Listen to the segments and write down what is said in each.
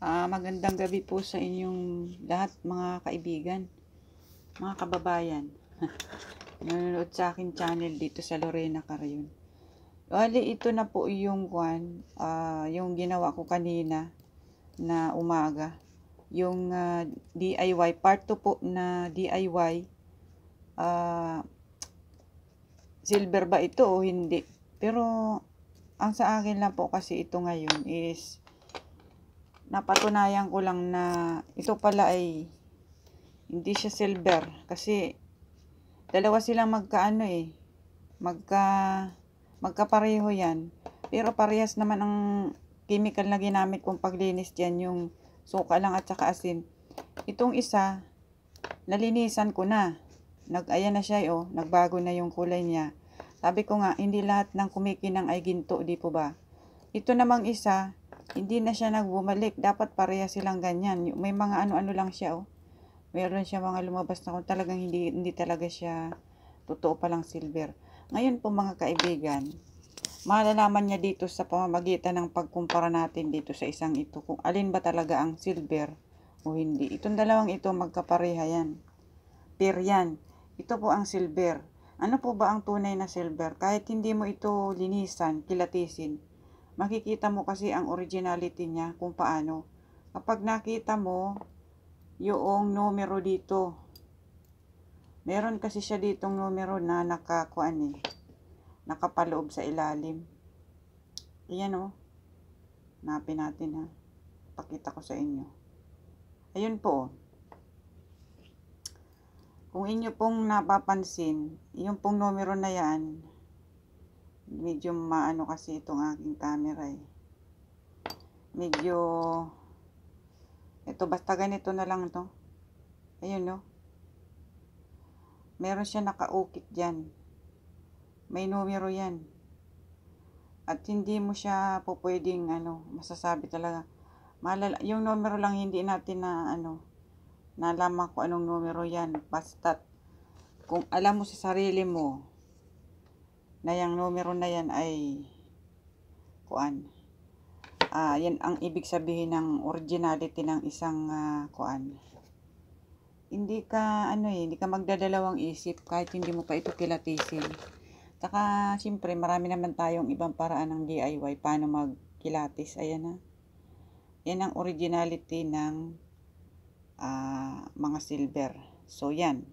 Uh, magandang gabi po sa inyong lahat mga kaibigan, mga kababayan. Nanonood sa akin channel dito sa Lorena Carayon. Bali, ito na po yung kwan, uh, yung ginawa ko kanina na umaga. Yung uh, ah, DIY, part 2 po na DIY. Uh, silver ba ito o hindi? Pero, ang sa akin lang po kasi ito ngayon is napatunayan ko lang na ito pala ay hindi siya silver kasi dalawa silang magkaano eh magka magkapareho yan pero parehas naman ang chemical na ginamit kong paglinis diyan yung suka lang at saka asin itong isa nalinisan ko na nag ayan na siya eh, oh nagbago na yung kulay niya sabi ko nga hindi lahat ng kumikinang ay ginto di po ba ito namang isa hindi na siya nagbumalik. Dapat pareha silang ganyan. May mga ano-ano lang siya, oh. Meron siya mga lumabas na kung talagang hindi, hindi talaga siya totoo palang silver. Ngayon po mga kaibigan, malalaman niya dito sa pamamagitan ng pagkumpara natin dito sa isang ito kung alin ba talaga ang silver o hindi. Itong dalawang ito magkapareha yan. Pair yan. Ito po ang silver. Ano po ba ang tunay na silver? Kahit hindi mo ito linisan, kilatisin, makikita mo kasi ang originality niya kung paano. Kapag nakita mo yung numero dito, meron kasi siya ditong numero na nakakuan eh, nakapaloob sa ilalim. Ayan o. Oh. Napin natin ha. Pakita ko sa inyo. Ayun po o. Oh. Kung inyo pong napapansin, yung pong numero na yan, medyo maano kasi itong aking camera eh. Medyo ito basta ganito na lang to. Ayun no. Meron siya nakaukit diyan. May numero 'yan. At hindi mo siya po pwedeng ano, masasabi talaga. Malala, yung numero lang hindi natin na ano, nalaman ko anong numero 'yan. Basta kung alam mo sa sarili mo, na yung numero na yan ay kuan ah, yan ang ibig sabihin ng originality ng isang uh, kuan hindi ka ano eh, hindi ka magdadalawang isip kahit hindi mo pa ito kilatisin Saka, siyempre, marami naman tayong ibang paraan ng DIY. Paano magkilatis. Ayan na. Ah. Yan ang originality ng uh, mga silver. So, yan.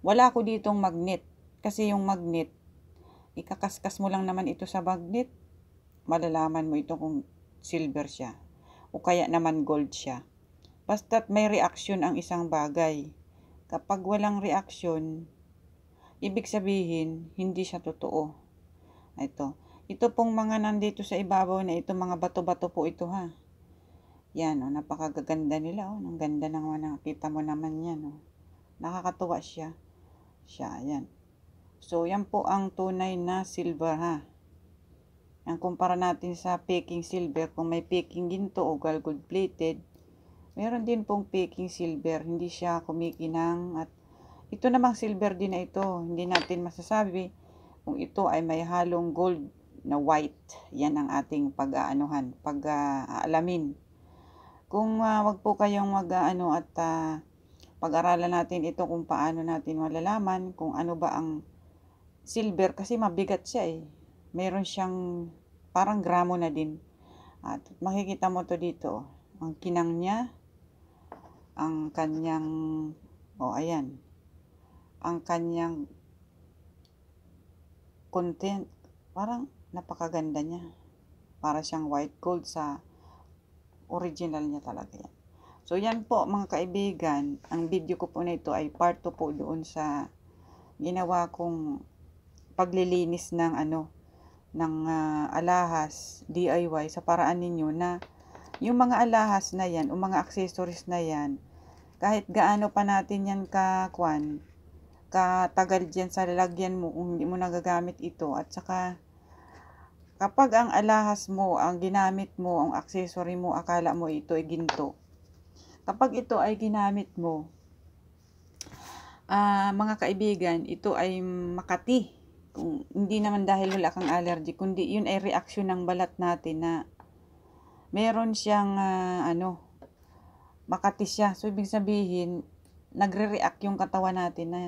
Wala ko ditong magnet. Kasi yung magnet, Ikakaskas mo lang naman ito sa magnet, Malalaman mo ito kung silver siya. O kaya naman gold siya. Basta't may reaksyon ang isang bagay. Kapag walang reaksyon, ibig sabihin, hindi siya totoo. Ito. Ito pong mga nandito sa ibabaw na ito, mga bato-bato po ito ha. Yan, oh, napakagaganda nila. Oh. Ang ganda naman, nakita mo naman yan. Oh. Nakakatuwa siya. Siya, yan. So, yan po ang tunay na silver ha. Ang kumpara natin sa peking silver, kung may peking ginto o gold plated, meron din pong peking silver, hindi siya kumikinang at ito namang silver din na ito, hindi natin masasabi kung ito ay may halong gold na white. Yan ang ating pag-aanuhan, pag-aalamin. Kung uh, wag po kayong mag-ano at uh, pag-aralan natin ito kung paano natin malalaman kung ano ba ang silver kasi mabigat siya eh. Meron siyang parang gramo na din. At makikita mo to dito. Oh. Ang kinang niya, ang kanyang, oh ayan, ang kanyang content, parang napakaganda niya. Para siyang white gold sa original niya talaga yan. So yan po mga kaibigan, ang video ko po na ito ay part 2 po doon sa ginawa kong paglilinis ng ano ng uh, alahas DIY sa paraan ninyo na yung mga alahas na yan o mga accessories na yan kahit gaano pa natin yan ka kakwan katagal dyan sa lalagyan mo kung hindi mo nagagamit ito at saka kapag ang alahas mo ang ginamit mo ang accessory mo akala mo ito ay ginto kapag ito ay ginamit mo uh, mga kaibigan ito ay makati hindi naman dahil wala kang allergy, kundi yun ay reaction ng balat natin na meron siyang uh, ano, makati siya. So, ibig sabihin, nagre-react yung katawan natin na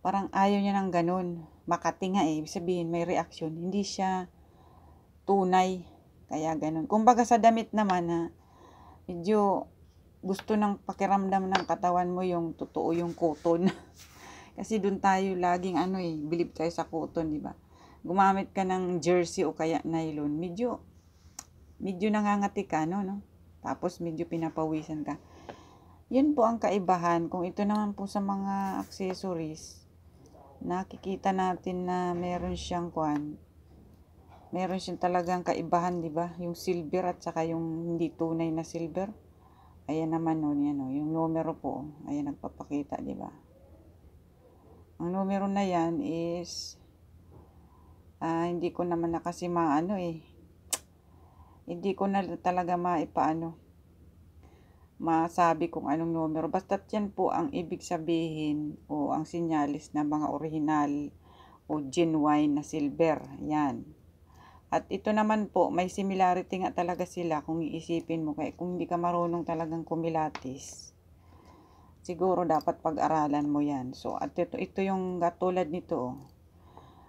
parang ayaw niya ng ganun. Makati nga eh, ibig sabihin may reaction. Hindi siya tunay. Kaya ganun. Kumbaga sa damit naman na medyo gusto ng pakiramdam ng katawan mo yung totoo yung cotton. Kasi doon tayo laging ano eh, bilib tayo sa cotton, di ba? Gumamit ka ng jersey o kaya nylon, medyo, medyo nangangati ka, no, no? Tapos medyo pinapawisan ka. Yun po ang kaibahan. Kung ito naman po sa mga accessories, nakikita natin na meron siyang kwan, meron siyang talagang kaibahan, di ba? Yung silver at saka yung hindi tunay na silver. Ayan naman nun, yan no? Yung numero po, ayan nagpapakita, di ba? ang numero na yan is ah, hindi ko naman na kasi maano eh hindi ko na talaga maipaano masabi kung anong numero basta yan po ang ibig sabihin o ang sinyalis na mga original o genuine na silver yan at ito naman po may similarity nga talaga sila kung iisipin mo kaya kung hindi ka marunong talagang kumilatis siguro dapat pag-aralan mo yan. So, at ito, ito yung katulad nito. Oh.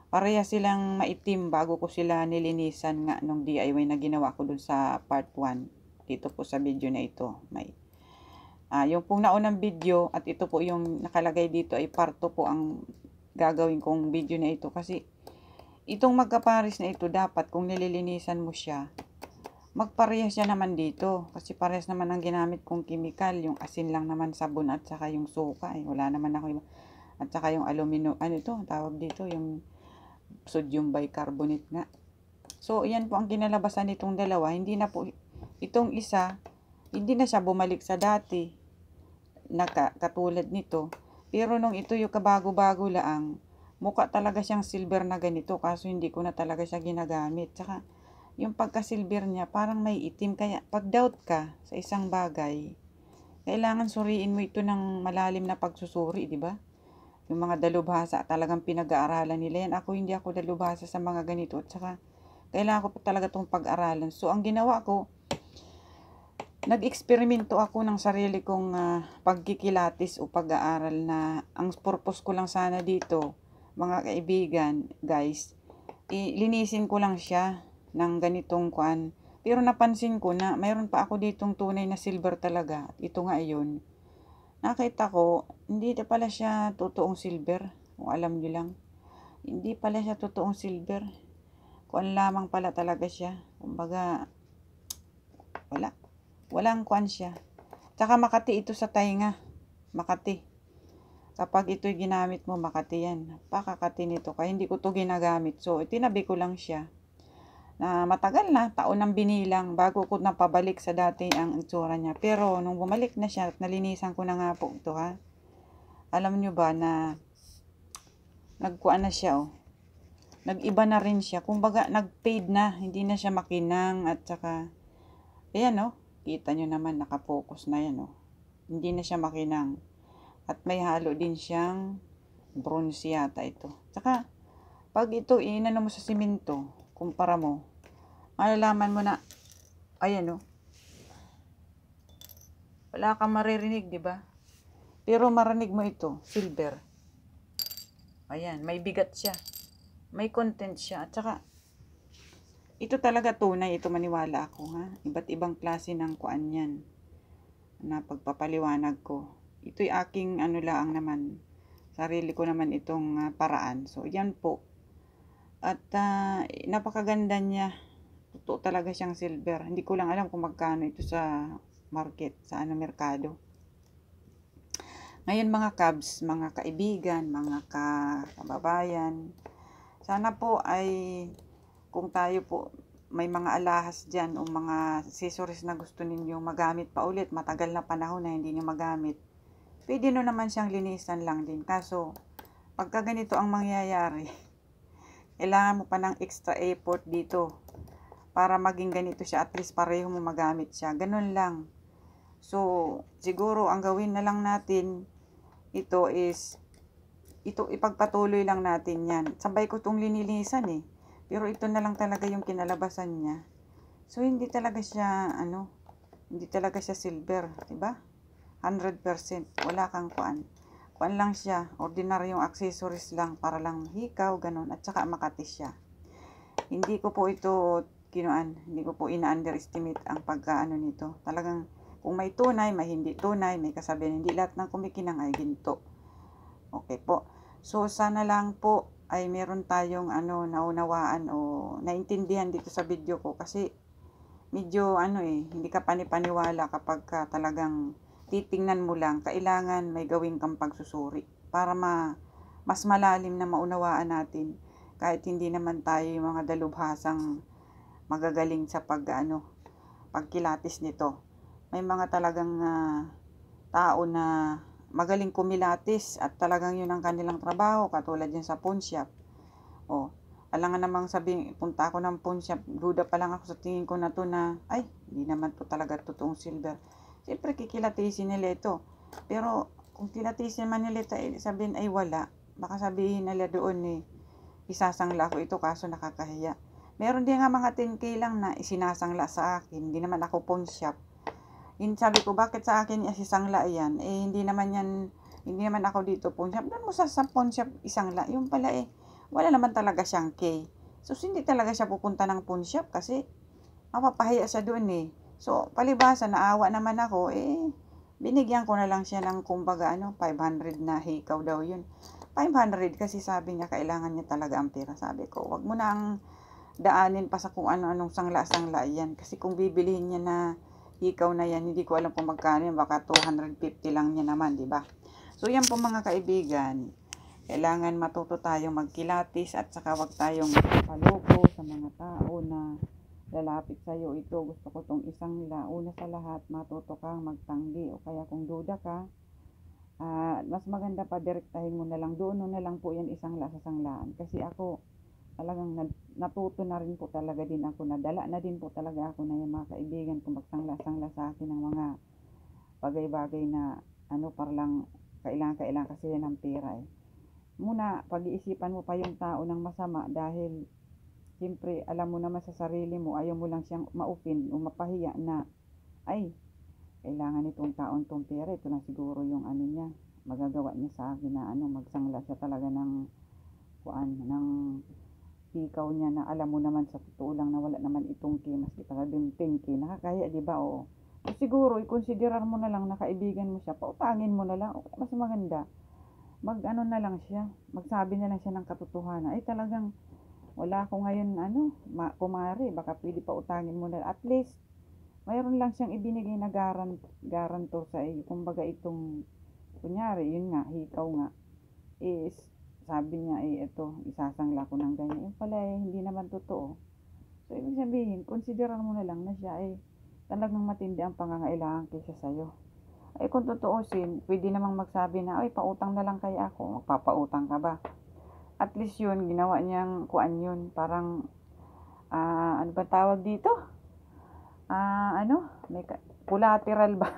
Pareha silang maitim bago ko sila nilinisan nga nung DIY na ginawa ko dun sa part 1. Dito po sa video na ito. May, ah, yung pong naunang video at ito po yung nakalagay dito ay part 2 po ang gagawin kong video na ito. Kasi itong magkaparis na ito dapat kung nililinisan mo siya magparehas siya naman dito. Kasi parehas naman ang ginamit kong chemical. Yung asin lang naman, sabon at saka yung suka. Eh. Wala naman ako iba. At saka yung aluminum, ano ito, tawag dito, yung sodium bicarbonate nga. So, yan po ang kinalabasan nitong dalawa. Hindi na po, itong isa, hindi na siya bumalik sa dati. Naka, katulad nito. Pero nung ito yung kabago-bago laang, mukha talaga siyang silver na ganito kaso hindi ko na talaga siya ginagamit. Saka yung pagkasilbir niya parang may itim. Kaya pag doubt ka sa isang bagay, kailangan suriin mo ito ng malalim na pagsusuri, di ba? Yung mga dalubhasa, talagang pinag-aaralan nila yan. Ako hindi ako dalubhasa sa mga ganito. At saka, kailangan ko talaga itong pag-aralan. So, ang ginawa ko, nag-eksperimento ako ng sarili kong uh, pagkikilatis o pag-aaral na ang purpose ko lang sana dito, mga kaibigan, guys, ilinisin ko lang siya ng ganitong kuan. Pero napansin ko na mayroon pa ako ditong tunay na silver talaga. Ito nga iyon. Nakita ko, hindi na pala siya totoong silver. Kung alam nyo lang. Hindi pala siya totoong silver. Kuan lamang pala talaga siya. Kumbaga, wala. Walang kuan siya. Tsaka Makati ito sa tainga. Makati. Kapag ito'y ginamit mo, Makati yan. Pakakati nito. Kaya hindi ko to ginagamit. So, itinabi ko lang siya na matagal na, taon ng binilang bago ko pabalik sa dati ang itsura niya. Pero nung bumalik na siya at nalinisan ko na nga po ito ha. Alam nyo ba na nagkuan na siya oh. Nagiba na rin siya. Kumbaga nag nagfade na, hindi na siya makinang at saka ayan oh. Kita nyo naman nakapokus na yan oh. Hindi na siya makinang. At may halo din siyang bronze yata ito. Tsaka pag ito inano mo sa simento, kumpara mo, malalaman mo na, ayan o, oh, wala kang maririnig, di ba? Pero marinig mo ito, silver. Ayan, may bigat siya. May content siya. At saka, ito talaga tunay, ito maniwala ako ha. Iba't ibang klase ng kuan yan na pagpapaliwanag ko. Ito'y aking ano lang naman, sarili ko naman itong uh, paraan. So, yan po, at uh, napakaganda niya. Totoo talaga siyang silver. Hindi ko lang alam kung magkano ito sa market, sa ano merkado. Ngayon mga cabs, mga kaibigan, mga ka kababayan, sana po ay kung tayo po may mga alahas dyan o mga accessories na gusto ninyong magamit pa ulit, matagal na panahon na hindi nyo magamit, pwede no naman siyang linisan lang din. Kaso, pagka ganito ang mangyayari, kailangan mo pa ng extra effort dito para maging ganito siya at least pareho mo magamit siya ganun lang so siguro ang gawin na lang natin ito is ito ipagpatuloy lang natin yan sabay ko itong linilinisan eh pero ito na lang talaga yung kinalabasan niya so hindi talaga siya ano hindi talaga siya silver, 'di ba? 100% wala kang kuan kuan lang siya, ordinaryong accessories lang para lang hikaw, ganun, at saka makati siya. Hindi ko po ito kinuan, hindi ko po ina-underestimate ang pagkaano nito. Talagang kung may tunay, may hindi tunay, may kasabihan, hindi lahat ng kumikinang ay ginto. Okay po. So sana lang po ay meron tayong ano naunawaan o naintindihan dito sa video ko kasi medyo ano eh, hindi ka panipaniwala kapag ka talagang titingnan mo lang, kailangan may gawin kang pagsusuri para ma, mas malalim na maunawaan natin kahit hindi naman tayo yung mga dalubhasang magagaling sa pag ano, pagkilatis nito. May mga talagang uh, tao na magaling kumilatis at talagang yun ang kanilang trabaho katulad yun sa punsyap. shop. O, oh, alangan namang sabihin, punta ako ng punsyap, duda pa lang ako sa tingin ko na to na, ay, hindi naman to talaga totoong silver Siyempre, kikilatisin nila ito. Pero, kung kilatisin naman nila ito, eh, sabihin ay wala. Baka sabihin nila doon eh, isasangla ko ito kaso nakakahiya. Meron din nga mga 10k lang na isinasangla sa akin. Hindi naman ako pawn shop. Yun sabi ko, bakit sa akin isisangla yan? Eh, hindi naman yan, hindi naman ako dito pawn shop. Doon mo sa, sa pawn shop isangla. Yung pala eh, wala naman talaga siyang K. So, hindi talaga siya pupunta ng pawn shop kasi mapapahiya siya doon eh. So, palibasa, naawa naman ako, eh, binigyan ko na lang siya ng kumbaga, ano, 500 na hikaw daw yun. 500 kasi sabi niya, kailangan niya talaga ang pera. Sabi ko, wag mo nang daanin pa sa kung ano-anong sangla-sangla yan. Kasi kung bibilihin niya na hikaw na yan, hindi ko alam kung magkano yan, baka 250 lang niya naman, di ba? So, yan po mga kaibigan kailangan matuto tayong magkilatis at saka wag tayong paloko sa mga tao na Lalapit sa iyo ito. Gusto ko tong isang nila. Una sa lahat, matuto kang magtanggi. O kaya kung duda ka, uh, mas maganda pa direktahin mo na lang. Doon na lang po yan isang lasasanglaan. Kasi ako, talagang natuto na rin po talaga din ako. Nadala na din po talaga ako na yung mga kaibigan ko magtangla-sangla sa akin ng mga bagay-bagay na ano parang kailangan-kailangan kasi yan ng pera eh. Muna, pag-iisipan mo pa yung tao ng masama dahil Siyempre, alam mo naman sa sarili mo, ayaw mo lang siyang maupin o mapahiya na, ay, kailangan nitong taon tong pera, ito na siguro yung ano niya, magagawa niya sa akin na ano, magsangla siya talaga ng, kuan, ng pikaw niya na alam mo naman sa totoo lang na wala naman itong k, maski talaga yung 10k, nakakaya, di ba, o, o siguro, ikonsiderar mo na lang na kaibigan mo siya, pautangin mo na lang, o, mas maganda, mag ano na lang siya, magsabi na lang siya ng katotohanan, ay talagang, wala ako ngayon ano, ma- kumari, baka pwede pa utangin mo na at least mayroon lang siyang ibinigay na garant, garantor sa iyo. Kumbaga itong kunyari, yun nga, ikaw nga. Is sabi niya eh ito, isasangla ko ng ganyan. Yung pala eh, hindi naman totoo. So ibig sabihin, konsideran mo na lang na siya eh talagang matindi ang pangangailangan kaysa sa'yo. Eh kung tutuusin, pwede namang magsabi na, ay pautang na lang kaya ako, magpapautang ka ba? at least yun, ginawa niyang kuan yun. Parang, uh, ano ba tawag dito? Uh, ano? May collateral ba?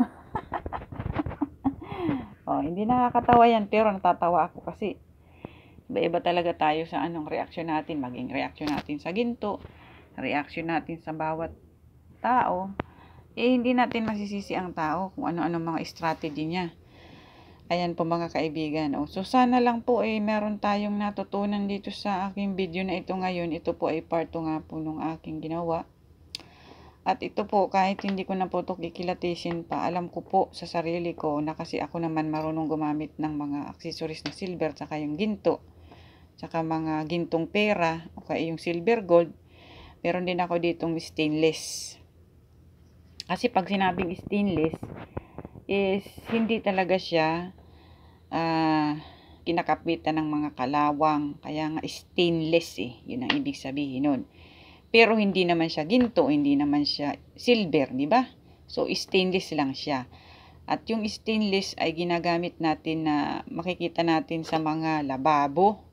oh, hindi nakakatawa yan, pero natatawa ako kasi iba-iba talaga tayo sa anong reaksyon natin. Maging reaksyon natin sa ginto, reaksyon natin sa bawat tao. Eh, hindi natin masisisi ang tao kung ano-ano mga strategy niya. Ayan po mga kaibigan. O, oh. so sana lang po eh meron tayong natutunan dito sa aking video na ito ngayon. Ito po ay part 2 nga po nung aking ginawa. At ito po kahit hindi ko na po ito kikilatisin pa, alam ko po sa sarili ko na kasi ako naman marunong gumamit ng mga accessories na silver tsaka yung ginto. Tsaka mga gintong pera o kaya yung silver gold. Meron din ako ditong stainless. Kasi pag sinabing stainless is hindi talaga siya uh, kinakapitan ng mga kalawang. Kaya nga stainless eh. Yun ang ibig sabihin nun. Pero hindi naman siya ginto, hindi naman siya silver, di ba? So stainless lang siya. At yung stainless ay ginagamit natin na makikita natin sa mga lababo.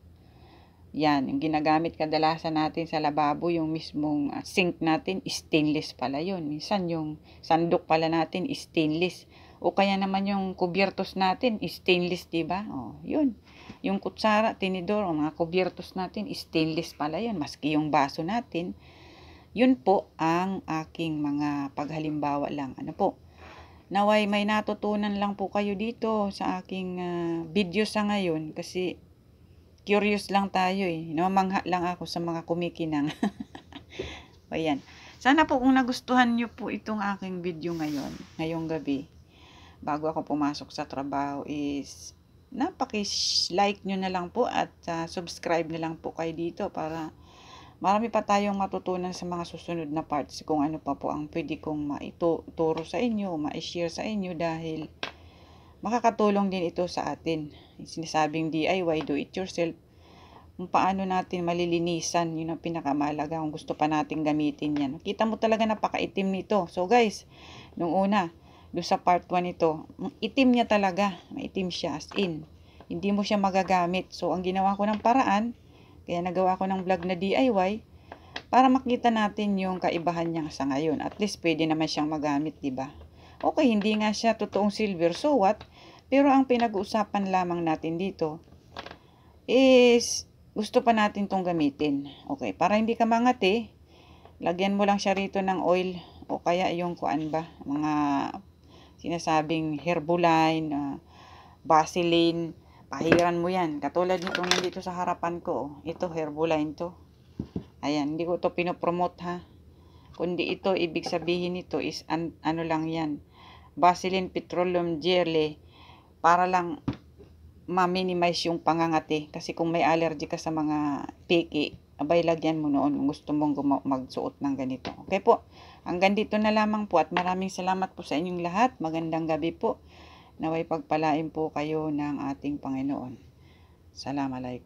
Yan, yung ginagamit kadalasan natin sa lababo, yung mismong ah, sink natin, stainless pala yun. Minsan yung sandok pala natin, stainless. O kaya naman yung kubyertos natin, stainless, di ba? O, yun. Yung kutsara, tinidor, o mga kubyertos natin, stainless pala yun. Maski yung baso natin. Yun po ang aking mga paghalimbawa lang. Ano po? Naway may natutunan lang po kayo dito sa aking uh, video sa ngayon kasi curious lang tayo eh. Namamangha lang ako sa mga kumikinang. yan. Sana po kung nagustuhan nyo po itong aking video ngayon, ngayong gabi, bago ako pumasok sa trabaho is napaki-like nyo na lang po at uh, subscribe na lang po kayo dito para marami pa tayong matutunan sa mga susunod na parts kung ano pa po ang pwede kong maituro sa inyo, ma-share sa inyo dahil makakatulong din ito sa atin. sinasabing DIY, do it yourself, kung paano natin malilinisan, yun ang pinakamalaga kung gusto pa natin gamitin yan. Kita mo talaga napakaitim nito. So guys, nung una, do sa part 1 ito, Itim niya talaga. Maitim siya as in. Hindi mo siya magagamit. So, ang ginawa ko ng paraan, kaya nagawa ko ng vlog na DIY, para makita natin yung kaibahan niya sa ngayon. At least, pwede naman siyang magamit, di ba? Okay, hindi nga siya totoong silver. So, what? Pero ang pinag-uusapan lamang natin dito is gusto pa natin tong gamitin. Okay, para hindi ka mangati, lagyan mo lang siya rito ng oil o kaya yung kuan ba, mga sinasabing herbuline, uh, vaseline, pahiran mo yan. Katulad nito nandito sa harapan ko. Oh. Ito, herbuline to. Ayan, hindi ko to pinopromote ha. Kundi ito, ibig sabihin nito is an ano lang yan. Vaseline petroleum jelly para lang ma-minimize yung pangangati. Kasi kung may allergy ka sa mga piki, abay lagyan mo noon kung gusto mong magsuot ng ganito. Okay po, hanggang dito na lamang po at maraming salamat po sa inyong lahat. Magandang gabi po. Naway pagpalain po kayo ng ating Panginoon. Salamat alaikum.